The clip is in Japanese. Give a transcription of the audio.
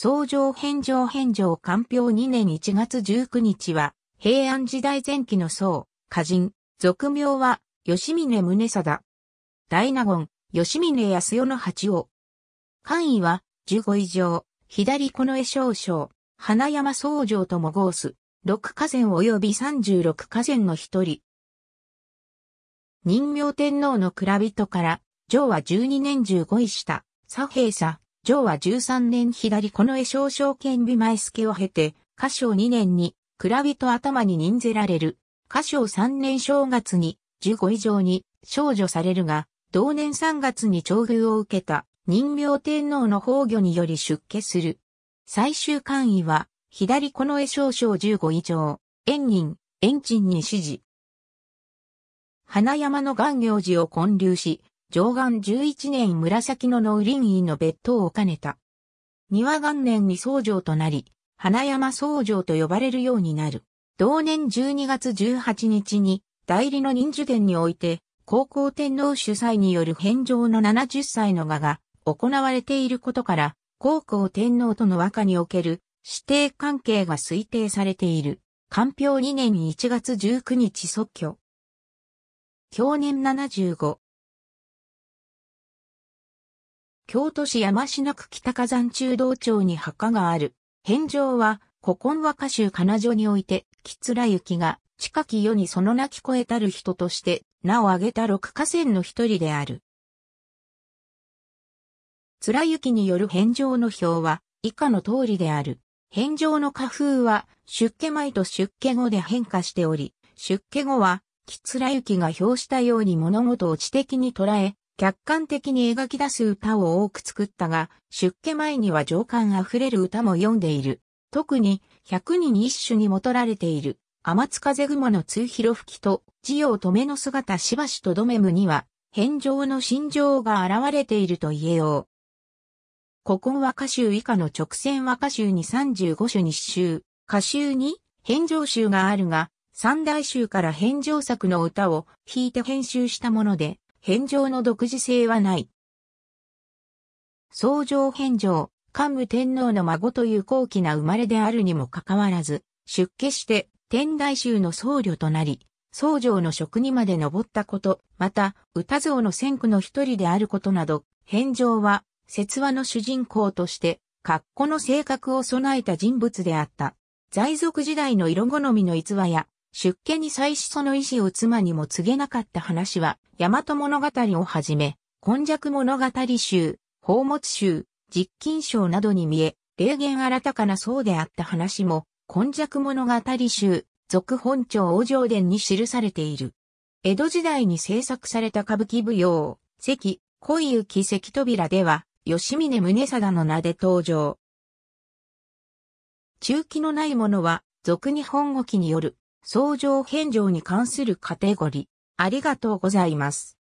総上返上返上官表2年1月19日は、平安時代前期の僧、歌人、俗名は、吉峰宗貞。大納言、吉峰康代の八王。官位は、15以上、左近絵少将、花山僧上とも号す、6河川及び36河川の一人。任明天皇の蔵人から、上は12年十5位下、左平左、上は13年左この絵少将兼美前助を経て、歌唱2年に、蔵人頭に任ぜられる。歌唱3年正月に、15以上に、少女されるが、同年3月に長遇を受けた、人形天皇の崩御により出家する。最終官位は、左この絵少将15以上、縁人、縁鎮に指示。花山の岩行寺を建立し、上岸11年紫野の林院の別当を兼ねた。庭元年に僧城となり、花山僧城と呼ばれるようになる。同年12月18日に、代理の忍寿殿において、高校天皇主催による返上の70歳の画が行われていることから、高校天皇との和歌における指定関係が推定されている。官票2年1月19日即挙。去年75、京都市山科区北火山中道町に墓がある。返上は、古今和歌集金女において、吉良幸が、近き世にその泣き声たる人として、名を挙げた六河川の一人である。貫之による返上の表は、以下の通りである。返上の花風は、出家前と出家後で変化しており、出家後は、吉良幸が表したように物事を知的に捉え、客観的に描き出す歌を多く作ったが、出家前には情感あふれる歌も読んでいる。特に、百人一首にもとられている、天津風雲の通広吹きと、地を止めの姿しばしとどめむには、返上の心情が現れていると言えよう。古今和歌集以下の直線和歌集に35に詩集、歌集に返上集があるが、三大集から返上作の歌を弾いて編集したもので、返上の独自性はない。相乗返上、桓武天皇の孫という高貴な生まれであるにもかかわらず、出家して天台宗の僧侶となり、僧上の職にまで登ったこと、また、歌像の先駆の一人であることなど、返上は、説話の主人公として、格好の性格を備えた人物であった。在俗時代の色好みの逸話や、出家に際しその意思を妻にも告げなかった話は、大和物語をはじめ、今弱物語集、宝物集、実金賞などに見え、霊言新たかなそうであった話も、今弱物語集、続本朝王上伝に記されている。江戸時代に制作された歌舞伎舞踊、関、恋雪関扉では、吉峰宗貞の名で登場。中期のないものは、俗日本語記による相乗返上に関するカテゴリー。ありがとうございます。